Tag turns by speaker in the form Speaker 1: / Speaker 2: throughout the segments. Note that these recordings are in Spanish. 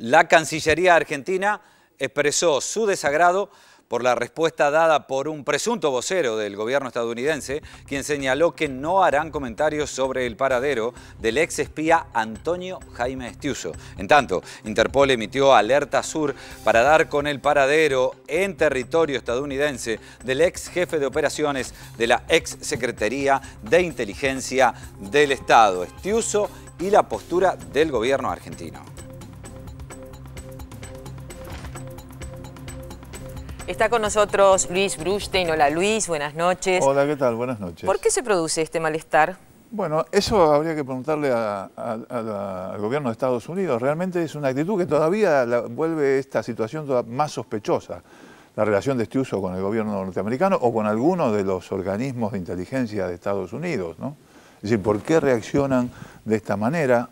Speaker 1: La Cancillería argentina expresó su desagrado por la respuesta dada por un presunto vocero del gobierno estadounidense, quien señaló que no harán comentarios sobre el paradero del ex espía Antonio Jaime Estiuso. En tanto, Interpol emitió alerta sur para dar con el paradero en territorio estadounidense del ex jefe de operaciones de la ex Secretaría de Inteligencia del Estado, Estiuso, y la postura del gobierno argentino.
Speaker 2: Está con nosotros Luis Brustein. Hola Luis, buenas noches. Hola, ¿qué tal? Buenas noches. ¿Por qué se produce este malestar? Bueno, eso habría que preguntarle al gobierno de Estados Unidos. Realmente es una actitud que todavía vuelve esta situación más sospechosa. La relación de este uso con el gobierno norteamericano o con alguno de los organismos de inteligencia de Estados Unidos. ¿no? Es decir, ¿por qué reaccionan de esta manera?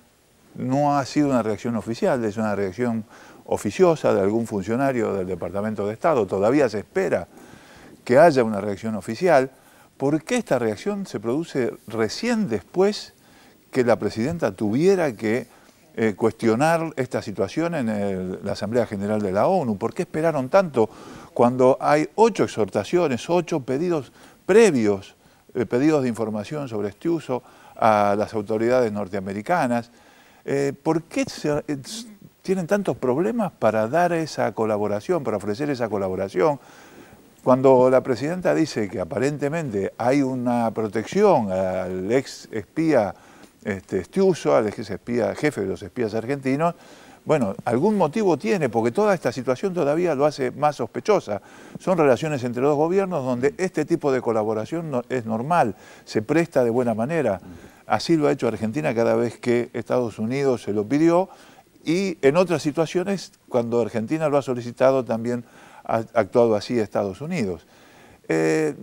Speaker 2: No ha sido una reacción oficial, es una reacción oficiosa de algún funcionario del Departamento de Estado, todavía se espera que haya una reacción oficial, ¿por qué esta reacción se produce recién después que la presidenta tuviera que eh, cuestionar esta situación en la Asamblea General de la ONU? ¿Por qué esperaron tanto cuando hay ocho exhortaciones, ocho pedidos previos, eh, pedidos de información sobre este uso a las autoridades norteamericanas? Eh, ¿Por qué se, tienen tantos problemas para dar esa colaboración, para ofrecer esa colaboración. Cuando la presidenta dice que aparentemente hay una protección al ex espía este, al ex espía, jefe de los espías argentinos, bueno, algún motivo tiene, porque toda esta situación todavía lo hace más sospechosa. Son relaciones entre dos gobiernos donde este tipo de colaboración es normal, se presta de buena manera. Así lo ha hecho Argentina cada vez que Estados Unidos se lo pidió y en otras situaciones, cuando Argentina lo ha solicitado, también ha actuado así Estados Unidos. Eh,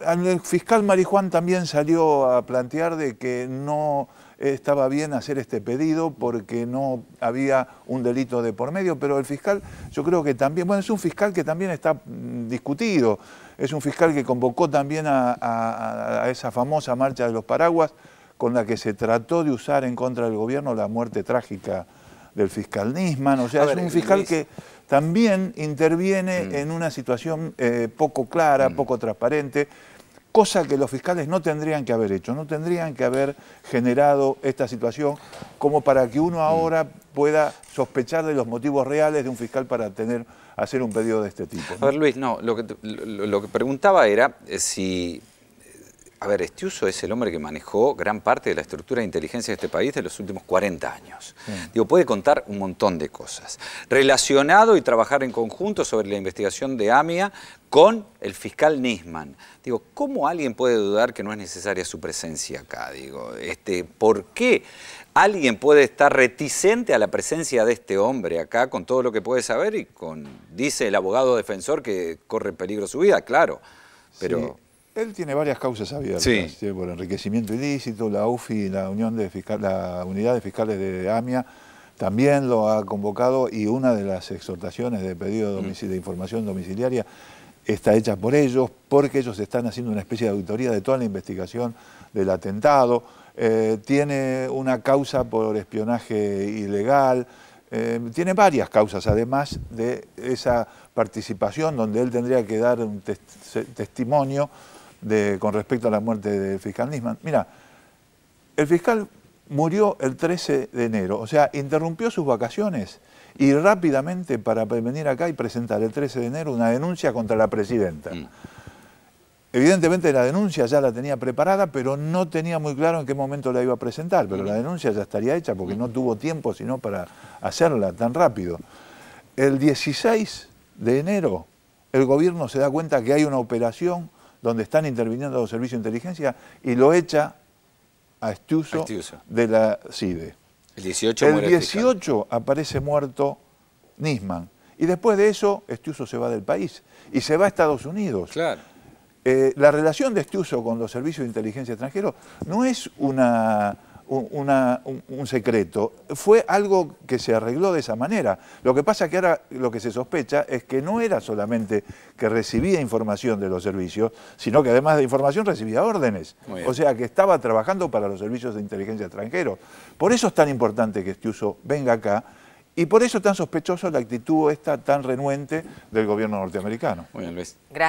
Speaker 2: el fiscal Marijuán también salió a plantear de que no estaba bien hacer este pedido porque no había un delito de por medio, pero el fiscal yo creo que también, bueno, es un fiscal que también está mm, discutido, es un fiscal que convocó también a esa famosa marcha de los paraguas con la que se trató de usar en contra del gobierno la muerte trágica del fiscal Nisman, o sea, es un fiscal que también interviene mm. en una situación eh, poco clara, mm. poco transparente, cosa que los fiscales no tendrían que haber hecho, no tendrían que haber generado esta situación como para que uno mm. ahora pueda sospechar de los motivos reales de un fiscal para tener hacer un pedido de este tipo. A ver,
Speaker 1: Luis, no, lo que, lo que preguntaba era eh, si a ver, Estiuso es el hombre que manejó gran parte de la estructura de inteligencia de este país de los últimos 40 años. Mm. Digo, puede contar un montón de cosas. Relacionado y trabajar en conjunto sobre la investigación de AMIA con el fiscal Nisman. Digo, ¿cómo alguien puede dudar que no es necesaria su presencia acá? Digo, este, ¿por qué alguien puede estar reticente a la presencia de este hombre acá con todo lo que puede saber y con, dice el abogado defensor que corre peligro su vida? Claro, pero... Él
Speaker 2: tiene varias causas abiertas, por enriquecimiento ilícito, la UFI, la, Unión de la Unidad de Fiscales de AMIA, también lo ha convocado y una de las exhortaciones de pedido de, información domiciliaria está hecha por ellos, porque ellos están haciendo una especie de auditoría de toda la investigación del atentado, eh, tiene una causa por espionaje ilegal, eh, tiene varias causas, además de esa participación donde él tendría que dar un testimonio de, con respecto a la muerte del fiscal Nisman. Mira, el fiscal murió el 13 de enero, o sea, interrumpió sus vacaciones y rápidamente para venir acá y presentar el 13 de enero una denuncia contra la presidenta. Mm. Evidentemente la denuncia ya la tenía preparada, pero no tenía muy claro en qué momento la iba a presentar, pero la denuncia ya estaría hecha porque no tuvo tiempo sino para hacerla tan rápido. El 16 de enero el gobierno se da cuenta que hay una operación donde están interviniendo los servicios de inteligencia y lo echa a Estiuso, de la CIDE.
Speaker 1: El 18, el
Speaker 2: 18 aparece muerto Nisman. Y después de eso, Estiuso se va del país y se va a Estados Unidos. Claro. Eh, la relación de este con los servicios de inteligencia extranjeros no es una, un, secreto, fue algo que se arregló de esa manera. Lo que pasa es que ahora lo que se sospecha es que no era solamente que recibía información de los servicios, sino que además de información recibía órdenes. O sea que estaba trabajando para los servicios de inteligencia extranjeros. Por eso es tan importante que este venga acá, y por eso tan sospechosa la actitud esta tan renuente del gobierno norteamericano.
Speaker 1: Muy Gracias.